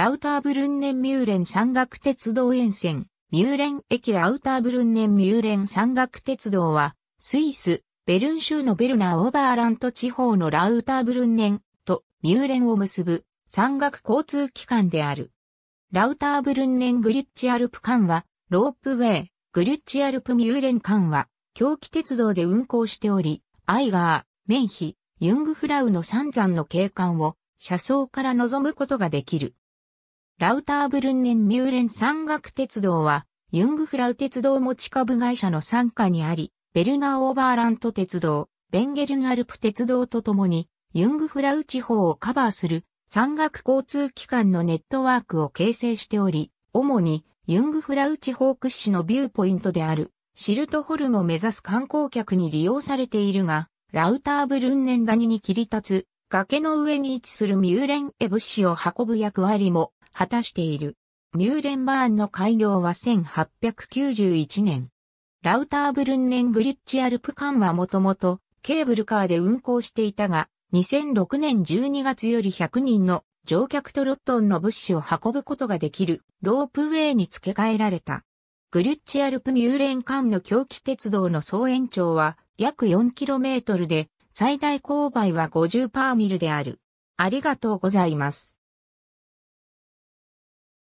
ラウターブルンネンミューレン山岳鉄道沿線、ミューレン駅ラウターブルンネンミューレン山岳鉄道は、スイス、ベルン州のベルナー・オーバーラント地方のラウターブルンネンとミューレンを結ぶ山岳交通機関である。ラウターブルンネングリッチアルプ間は、ロープウェイ、グリッチアルプミューレン間は、狂気鉄道で運行しており、アイガー、メンヒ、ユングフラウの三山の景観を車窓から望むことができる。ラウターブルンネンミューレン山岳鉄道は、ユングフラウ鉄道持ち株会社の傘下にあり、ベルナーオーバーラント鉄道、ベンゲルンアルプ鉄道とともに、ユングフラウ地方をカバーする山岳交通機関のネットワークを形成しており、主にユングフラウ地方屈指のビューポイントであるシルトホルムを目指す観光客に利用されているが、ラウターブルンネン谷に切り立つ崖の上に位置するミューレンエブ市を運ぶ役割も果たしている。ミューレンバーンの開業は1891年。ラウターブルンネングリッチアルプ間はもともとケーブルカーで運行していたが、2006年12月より100人の乗客とットンの物資を運ぶことができるロープウェイに付け替えられた。グリッチアルプミューレン間の狂気鉄道の総延長は約 4km で最大勾配は50パーミルである。ありがとうございます。